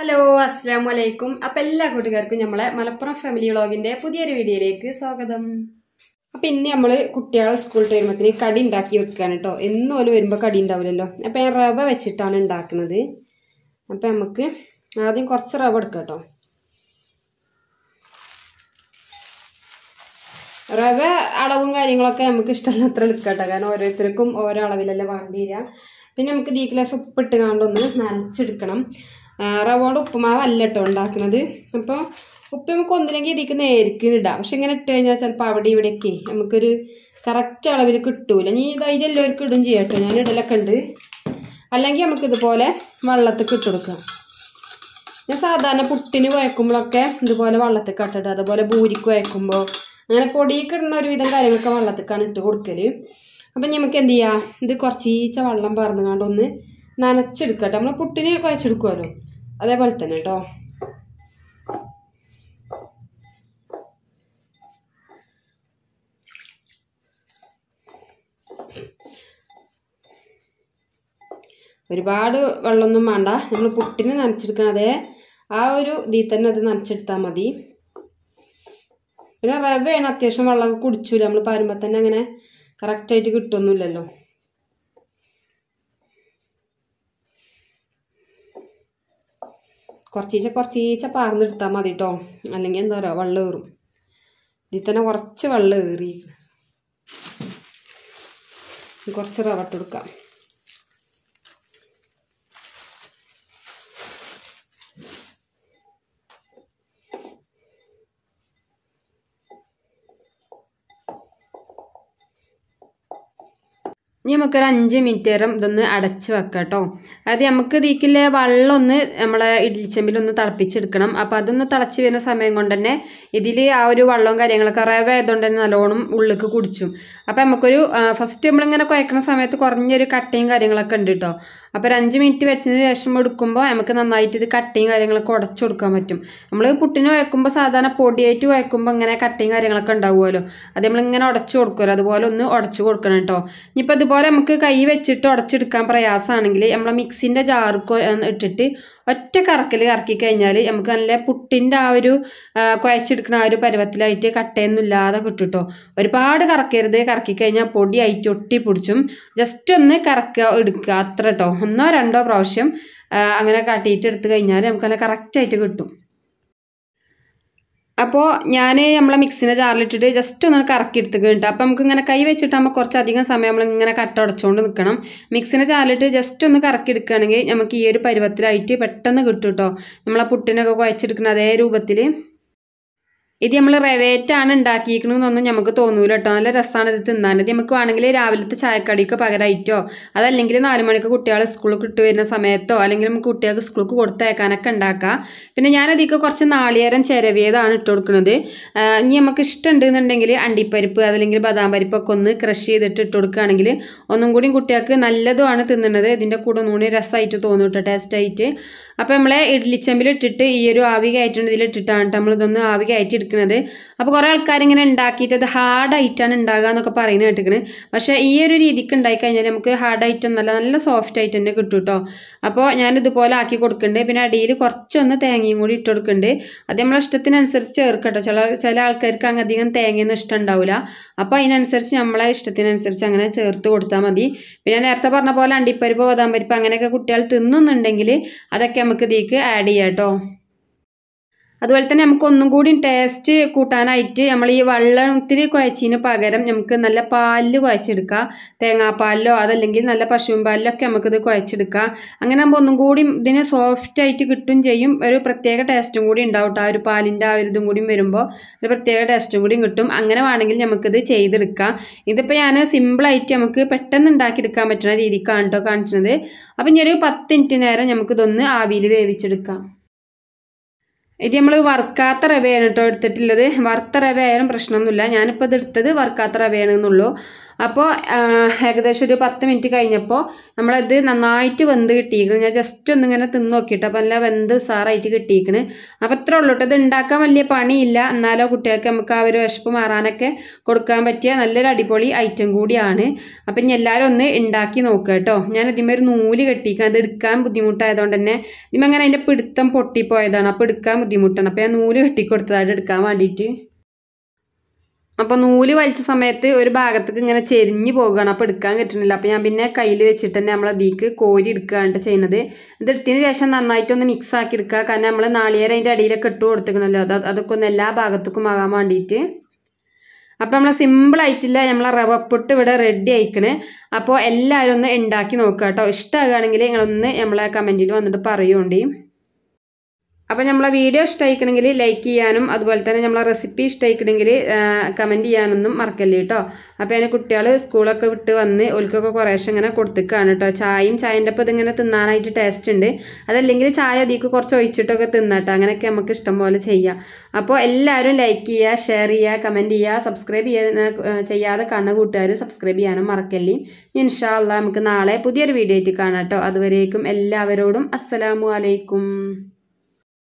hello അസ്സാം വലൈക്കും അപ്പം എല്ലാ കൂട്ടുകാർക്കും നമ്മളെ മലപ്പുറം ഫാമിലി വ്ളോഗിൻ്റെ പുതിയൊരു വീഡിയോയിലേക്ക് സ്വാഗതം അപ്പം ഇന്ന് നമ്മൾ കുട്ടികളെ സ്കൂൾ ടൈമത്തിന് കടി ഉണ്ടാക്കി വെക്കുകയാണ് കേട്ടോ എന്നോലും ഒരു വരുമ്പോൾ കടി ഉണ്ടാവില്ലല്ലോ അപ്പം ഞാൻ റവ വെച്ചിട്ടാണ് ഉണ്ടാക്കുന്നത് അപ്പം നമുക്ക് ആദ്യം കുറച്ച് റവ എടുക്കാം കേട്ടോ റവ അളവും കാര്യങ്ങളൊക്കെ നമുക്ക് ഇഷ്ടമല്ല അത്ര എടുക്കാം കേട്ടോ കാരണം ഓരോരുത്തർക്കും ഓരോ അളവിലല്ലേ വേണ്ടി വരിക പിന്നെ നമുക്ക് ദീക്കിലേശം ഉപ്പിട്ട് കാണ്ടൊന്ന് നനച്ചെടുക്കണം ഉപ്പുമാവ് അല്ല കേട്ടോ ഉണ്ടാക്കുന്നത് അപ്പോൾ ഉപ്പ് നമുക്ക് ഒന്നില്ലെങ്കിൽ ഇതിലേക്ക് നേരിക്ക് ഇടാം പക്ഷെ ഇങ്ങനെ ഇട്ട് കഴിഞ്ഞാൽ ചിലപ്പോൾ അവിടെ ഇവിടെയൊക്കെ നമുക്കൊരു കറക്റ്റ് അളവിൽ കിട്ടൂല നീ ധൈര്യം എല്ലാവർക്കും ഇടും ചെയ്യാം കേട്ടോ ഞാൻ ഇടലൊക്കെ ഉണ്ട് അല്ലെങ്കിൽ നമുക്കിതുപോലെ വെള്ളത്തിൽ ഇട്ടെടുക്കാം ഞാൻ സാധാരണ പുട്ടിന് കുഴക്കുമ്പോഴൊക്കെ ഇതുപോലെ വെള്ളത്തിൽ കട്ടിടുക അതുപോലെ ബൂരിക്ക് കുഴക്കുമ്പോൾ അങ്ങനെ പൊടിയൊക്കെ ഇടുന്ന ഒരുവിധം കാര്യങ്ങളൊക്കെ വെള്ളത്തിക്കാണ് ഇട്ട് കൊടുക്കൽ അപ്പം നമുക്ക് എന്ത് ചെയ്യാം ഇത് ഈച്ച വെള്ളം പറന്നുകൊണ്ട് ഒന്ന് നനച്ചെടുക്കട്ടെ നമ്മൾ പുട്ടിന് കുഴച്ചെടുക്കുമല്ലോ അതേപോലെ തന്നെ കേട്ടോ ഒരുപാട് വെള്ളമൊന്നും വേണ്ട നമ്മൾ പുട്ടിന് നനച്ചെടുക്കണം അതേ ആ ഒരു ഇതിൽ തന്നെ അത് നനച്ചെടുത്താൽ മതി പിന്നെ റവയാണ് അത്യാവശ്യം വെള്ളമൊക്കെ കുടിച്ചില്ല നമ്മൾ പാരുമ്പോൾ തന്നെ അങ്ങനെ കറക്റ്റായിട്ട് കിട്ടുമൊന്നുമില്ലല്ലോ കുറച്ചീച്ച കുറച്ചീച്ച പാർന്നെടുത്താൽ മതി കേട്ടോ അല്ലെങ്കിൽ എന്താ പറയുക വെള്ളം ഏറും ഇതിൽ തന്നെ കുറച്ച് വെള്ളം ഏറി കുറച്ച് റവട്ടെടുക്കാം ഇനി നമുക്കൊരു അഞ്ച് മിനിറ്റ് നേരം ഇതൊന്ന് അടച്ച് വെക്കാം കേട്ടോ അതായത് നമുക്ക് ഇതിക്കില്ലേ വെള്ളമൊന്ന് നമ്മളെ ഇഡ്ലിച്ചെമ്പിലൊന്ന് തിളപ്പിച്ചെടുക്കണം അപ്പോൾ അതൊന്ന് തിളച്ച് വരുന്ന സമയം കൊണ്ട് തന്നെ ഇതിൽ ആ ഒരു വെള്ളവും കാര്യങ്ങളൊക്കെ റേവ് ആയതുകൊണ്ട് തന്നെ നല്ലോണം ഉള്ളിലേക്ക് കുടിച്ചും അപ്പോൾ നമുക്കൊരു ഫസ്റ്റ് നമ്മളിങ്ങനെ കുഴക്കുന്ന സമയത്ത് കുറഞ്ഞൊരു കട്ടയും കാര്യങ്ങളൊക്കെ ഉണ്ട് കേട്ടോ അപ്പോൾ ഒരു അഞ്ച് മിനിറ്റ് വെച്ചതിന് ശേഷം എടുക്കുമ്പോൾ നമുക്ക് നന്നായിട്ട് ഇത് കട്ടയും കാര്യങ്ങളൊക്കെ ഉടച്ചു കൊടുക്കാൻ പറ്റും നമ്മൾ പുട്ടിന് വയ്ക്കുമ്പോൾ സാധാരണ പൊടിയായിട്ട് വയ്ക്കുമ്പോൾ ഇങ്ങനെ കട്ടയും കാര്യങ്ങളൊക്കെ ഉണ്ടാവുമല്ലോ അത് നമ്മളിങ്ങനെ ഉടച്ചു കൊടുക്കുമല്ലോ അതുപോലെ ഒന്ന് ഉടച്ചു കൊടുക്കണം കേട്ടോ ഇനിയിപ്പോൾ അതുപോലെ നമുക്ക് കൈ വെച്ചിട്ട് ഉടച്ചെടുക്കാൻ പ്രയാസമാണെങ്കിൽ നമ്മളെ മിക്സിൻ്റെ ജാർക്കോ ഇട്ടിട്ട് ഒറ്റ കറക്കൽ കറക്കി കഴിഞ്ഞാൽ നമുക്ക് നല്ല പുട്ടിൻ്റെ ആ ഒരു കുഴച്ചെടുക്കുന്ന ആ ഒരു പരുവത്തിലായിട്ട് കട്ടയൊന്നും ഇല്ലാതെ കിട്ടും കേട്ടോ ഒരുപാട് കറക്കരുത് കറക്കി കഴിഞ്ഞാൽ പൊടിയായിട്ട് ഒട്ടി പിടിച്ചും ജസ്റ്റ് ഒന്ന് കറക്കുക എടുക്കുക അത്ര കേട്ടോ ഒന്നോ രണ്ടോ പ്രാവശ്യം അങ്ങനെ കട്ടിയിട്ട് എടുത്തു കഴിഞ്ഞാൽ നല്ല കറക്റ്റായിട്ട് കിട്ടും അപ്പോൾ ഞാൻ നമ്മളെ മിക്സിൻ്റെ ജാറിലിട്ടിട്ട് ജസ്റ്റ് ഒന്ന് കറക്കി കഴിഞ്ഞിട്ട് അപ്പോൾ നമുക്ക് ഇങ്ങനെ കൈ വെച്ചിട്ടാകുമ്പോൾ കുറച്ചധികം സമയം നമ്മൾ ഇങ്ങനെ കട്ട ഉടച്ചുകൊണ്ട് നിൽക്കണം മിക്സിൻ്റെ ജാറിലിട്ട് ജസ്റ്റ് ഒന്ന് കറക്കി എടുക്കുകയാണെങ്കിൽ നമുക്ക് ഈ ഒരു പരുവത്തിലായിട്ട് പെട്ടെന്ന് കിട്ടും കേട്ടോ നമ്മളെ പുട്ടിനൊക്കെ കുഴച്ചെടുക്കുന്ന അതേ രൂപത്തിൽ ഇത് നമ്മൾ റവേറ്റാണ് ഉണ്ടാക്കിയിരിക്കണമെന്നൊന്നും നമുക്ക് തോന്നൂല കേട്ടോ നല്ല രസമാണ് ഇത് തിന്നാൻ ഇത് നമുക്ക് വേണമെങ്കിൽ രാവിലത്തെ ചായക്കടിക്ക് പകരമായിട്ടോ അതല്ലെങ്കിൽ നാല് മണിക്ക് കുട്ടികൾ സ്കൂളിൽ ഇട്ട് വരുന്ന സമയത്തോ അല്ലെങ്കിൽ നമുക്ക് കുട്ടികൾക്ക് സ്കൂൾക്ക് കൊടുത്തയക്കാനൊക്കെ ഉണ്ടാക്കാം പിന്നെ ഞാനതിക്ക് കുറച്ച് നാളികേരം ചിരവിയതാണ് ഇട്ട് കൊടുക്കുന്നത് ഇനി നമുക്ക് ഇഷ്ടമുണ്ടെന്നുണ്ടെങ്കിൽ അണ്ടിപ്പരിപ്പ് അതല്ലെങ്കിൽ ബദാം പരിപ്പൊക്കെ ഒന്ന് ക്രഷ് ചെയ്തിട്ട് ഇട്ട് കൊടുക്കുകയാണെങ്കിൽ ഒന്നും കൂടി കുട്ടികൾക്ക് നല്ലതുമാണ് തിന്നുന്നത് ഇതിൻ്റെ കൂടെ നൂണി രസമായിട്ട് തോന്നും ടേസ്റ്റ് ആയിട്ട് അപ്പോൾ നമ്മളെ ഇട്ടിട്ട് ഈ ഒരു ആവി ഇട്ടിട്ടാണ് നമ്മളിതൊന്ന് ആവി കയറ്റി വെച്ചിരിക്കുന്നത് അപ്പോൾ കുറേ ആൾക്കാരിങ്ങനെ ഉണ്ടാക്കിയിട്ട് അത് ഹാർഡായിട്ടാണ് ഉണ്ടാകുക എന്നൊക്കെ പറയുന്നത് കേട്ടിരിക്കുന്നത് പക്ഷേ ഈ ഒരു രീതിക്ക് ഉണ്ടായിക്കഴിഞ്ഞാൽ നമുക്ക് ഹാർഡായിട്ട് നല്ല നല്ല സോഫ്റ്റ് ആയിട്ട് തന്നെ കിട്ടും കേട്ടോ അപ്പോൾ ഞാനിതുപോലെ ആക്കി കൊടുക്കുന്നുണ്ട് പിന്നെ അടിയിൽ കുറച്ചൊന്ന് തേങ്ങയും കൂടി ഇട്ട് കൊടുക്കുന്നുണ്ട് അത് നമ്മളെ ഇഷ്ടത്തിനനുസരിച്ച് ചേർക്കട്ടോ ചില ചില ആൾക്കാർക്ക് അങ്ങ് അധികം തേങ്ങയൊന്നും ഇഷ്ടം ഉണ്ടാവില്ല അപ്പോൾ അതിനനുസരിച്ച് നമ്മളെ ഇഷ്ടത്തിനനുസരിച്ച് അങ്ങനെ ചേർത്ത് കൊടുത്താൽ മതി പിന്നെ നേരത്തെ പറഞ്ഞ പോലെ അണ്ടിപ്പരിപ്പ് ബദാം പരിപ്പ് അങ്ങനെയൊക്കെ കുട്ടികൾ തിന്നുന്നുണ്ടെങ്കിൽ അതൊക്കെ നമുക്ക് ഇതിലേക്ക് ആഡ് ചെയ്യാം കേട്ടോ അതുപോലെ തന്നെ നമുക്ക് ഒന്നും കൂടി ടേസ്റ്റ് കൂട്ടാനായിട്ട് നമ്മൾ ഈ വെള്ളത്തിൽ കുഴച്ചതിന് പകരം നമുക്ക് നല്ല പാലിൽ കുഴച്ചെടുക്കാം തേങ്ങാപ്പാലിലോ അതല്ലെങ്കിൽ നല്ല പശുവിൻ പാലിലോ ഒക്കെ നമുക്കിത് കുഴച്ചെടുക്കാം അങ്ങനെ ആകുമ്പോൾ ഒന്നും കൂടി ഇതിന് സോഫ്റ്റായിട്ട് കിട്ടും ചെയ്യും ഒരു പ്രത്യേക ടേസ്റ്റും കൂടി ഉണ്ടാവും കേട്ടോ ആ ഒരു പാലിൻ്റെ ആ ഒരു ഇതും കൂടി വരുമ്പോൾ ഒരു പ്രത്യേക ടേസ്റ്റും കൂടി കിട്ടും അങ്ങനെ വേണമെങ്കിൽ നമുക്കിത് ചെയ്തെടുക്കാം ഇതിപ്പോൾ ഞാൻ സിമ്പിളായിട്ട് നമുക്ക് പെട്ടെന്ന് ഉണ്ടാക്കിയെടുക്കാൻ പറ്റുന്ന രീതിക്കാണ് കേട്ടോ കാണിച്ചത് അപ്പം ഇനി ഒരു പത്ത് മിനിറ്റ് നേരം നമുക്കിതൊന്ന് ആവിയിൽ വേവിച്ചെടുക്കാം ഇത് നമ്മൾ വർക്കാത്ത റവയാണ് കേട്ടോ എടുത്തിട്ടുള്ളത് വറുത്ത റവ ആയാലും പ്രശ്നമൊന്നുമില്ല ഞാനിപ്പോൾ ഇത് എടുത്തത് വറുക്കാത്ത റവയാണെന്നുള്ളൂ അപ്പോൾ ഏകദേശം ഒരു പത്ത് മിനിറ്റ് കഴിഞ്ഞപ്പോൾ നമ്മളത് നന്നായിട്ട് വെന്ത് കിട്ടിയിരിക്കണം ഞാൻ ജസ്റ്റ് ഒന്നിങ്ങനെ തിന്ന് നോക്കിയിട്ട് അപ്പോൾ നല്ല വെന്ത് സാറായിട്ട് കിട്ടിയിരിക്കണ് അപ്പോൾ ഇത്ര ഉള്ളൂ കേട്ടോ ഇത് ഉണ്ടാക്കാൻ വലിയ പണിയില്ല എന്നാലോ കുട്ടികൾക്ക് നമുക്ക് ആ ഒരു വിശപ്പ് മാറാനൊക്കെ കൊടുക്കാൻ പറ്റിയ നല്ലൊരു അടിപൊളി ഐറ്റം കൂടിയാണ് അപ്പം ഇനി എല്ലാവരും ഒന്ന് ഉണ്ടാക്കി നോക്കുക കേട്ടോ ഞാൻ ഇതിമേ ഒരു നൂല് കെട്ടിക്കണം അത് എടുക്കാൻ ബുദ്ധിമുട്ടായതുകൊണ്ട് തന്നെ ഇതിമങ്ങനെ അതിൻ്റെ പിടുത്തം പൊട്ടിപ്പോയതാണ് അപ്പോൾ എടുക്കാൻ ബുദ്ധിമുട്ടാണ് അപ്പോൾ ഞാൻ നൂല് കെട്ടിക്കൊടുത്തതായിട്ട് എടുക്കാൻ വേണ്ടിയിട്ട് അപ്പോൾ നൂല് വലിച്ച സമയത്ത് ഒരു ഭാഗത്തേക്ക് ഇങ്ങനെ ചെരിഞ്ഞ് പോകുകയാണ് അപ്പോൾ എടുക്കാൻ കിട്ടുന്നില്ല അപ്പോൾ ഞാൻ പിന്നെ കയ്യിൽ വെച്ചിട്ട് തന്നെ നമ്മളെ അതിക്ക് കോരി എടുക്കുകയാണ് ചെയ്യുന്നത് ഇത് എടുത്തതിന് ശേഷം നന്നായിട്ടൊന്ന് മിക്സ് ആക്കി എടുക്കുക കാരണം നമ്മൾ നാളികേരം അതിൻ്റെ അടിയിലൊക്കെ ഇട്ട് കൊടുത്തിക്കണമല്ലോ അത് അതൊക്കെ ഒന്ന് എല്ലാ ഭാഗത്തേക്കും ആകാൻ വേണ്ടിയിട്ട് അപ്പോൾ നമ്മൾ സിമ്പിളായിട്ടില്ല നമ്മളെ റവപ്പൊട്ട് ഇവിടെ റെഡി ആയിക്കണ് അപ്പോൾ എല്ലാവരും ഒന്ന് ഉണ്ടാക്കി നോക്കുക കേട്ടോ ഇഷ്ടമാകുകയാണെങ്കിൽ നിങ്ങളൊന്ന് നമ്മളെ കമൻറ്റിൽ വന്നിട്ട് പറയുകയുണ്ട് അപ്പോൾ നമ്മളെ വീഡിയോ ഇഷ്ടമായിക്കണമെങ്കിൽ ലൈക്ക് ചെയ്യാനും അതുപോലെ തന്നെ നമ്മളെ റെസിപ്പി ഇഷ്ടമായിക്കണമെങ്കിൽ കമൻറ്റ് ചെയ്യാനൊന്നും മറക്കല്ലേ കേട്ടോ അപ്പോൾ അതിന് കുട്ടികൾ സ്കൂളൊക്കെ വിട്ട് വന്ന് ഒലിക്കൊക്കെ കുറേശ്ശെ ഇങ്ങനെ കൊടുത്തേക്കാണ് കേട്ടോ ചായയും ചായൻ്റെ ഒപ്പം ഇതിങ്ങനെ തിന്നാനായിട്ട് ടേസ്റ്റ് ഉണ്ട് അതല്ലെങ്കിൽ ചായ അതിക്ക് കുറച്ച് ഒഴിച്ചിട്ടൊക്കെ തിന്നട്ടോ അങ്ങനെയൊക്കെ നമുക്ക് ഇഷ്ടം പോലെ ചെയ്യാം അപ്പോൾ എല്ലാവരും ലൈക്ക് ചെയ്യുക ഷെയർ ചെയ്യുക കമൻറ്റ് ചെയ്യുക സബ്സ്ക്രൈബ് ചെയ്യാൻ ചെയ്യാതെ കണ്ണ് കൂട്ടുകാർ സബ്സ്ക്രൈബ് ചെയ്യാനും മറക്കല്ലേ ഇൻഷാ അല്ലാ നമുക്ക് നാളെ പുതിയൊരു വീഡിയോ ആയിട്ട് കാണാം കേട്ടോ അതുവരേക്കും എല്ലാവരോടും അസ്സലാമു അലൈക്കും